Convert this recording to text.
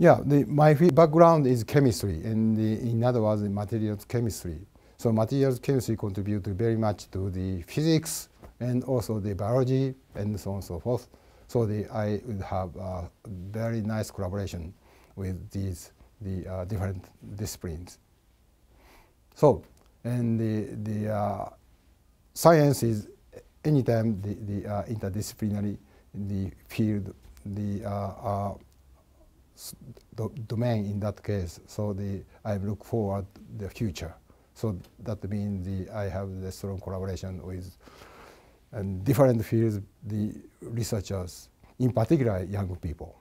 Yeah, the, my background is chemistry, and the, in other words, materials chemistry. So materials chemistry contribute very much to the physics and also the biology and so on and so forth. So the, I would have a very nice collaboration with these the uh, different disciplines. So, and the, the uh, science is anytime the, the uh, interdisciplinary the field, the uh, uh, domain in that case. So the, I look forward the future. So that means the, I have the strong collaboration with and different fields, the researchers, in particular young people.